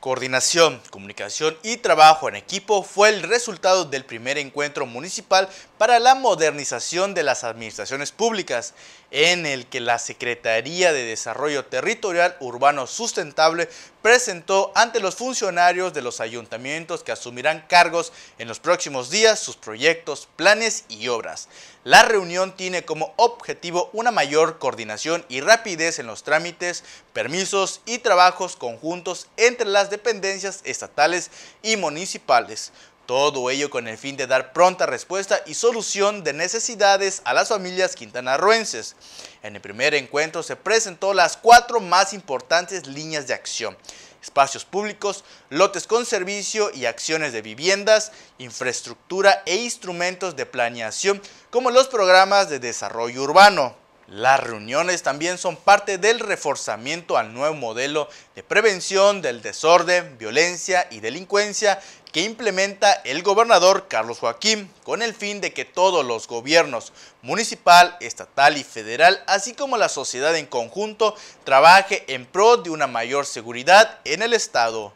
Coordinación comunicación y trabajo en equipo fue el resultado del primer encuentro municipal para la modernización de las administraciones públicas, en el que la Secretaría de Desarrollo Territorial Urbano Sustentable presentó ante los funcionarios de los ayuntamientos que asumirán cargos en los próximos días sus proyectos, planes y obras. La reunión tiene como objetivo una mayor coordinación y rapidez en los trámites, permisos y trabajos conjuntos entre las dependencias estatales y municipales. Todo ello con el fin de dar pronta respuesta y solución de necesidades a las familias quintanarruenses. En el primer encuentro se presentó las cuatro más importantes líneas de acción. Espacios públicos, lotes con servicio y acciones de viviendas, infraestructura e instrumentos de planeación como los programas de desarrollo urbano. Las reuniones también son parte del reforzamiento al nuevo modelo de prevención del desorden, violencia y delincuencia que implementa el gobernador Carlos Joaquín con el fin de que todos los gobiernos municipal, estatal y federal, así como la sociedad en conjunto, trabaje en pro de una mayor seguridad en el Estado.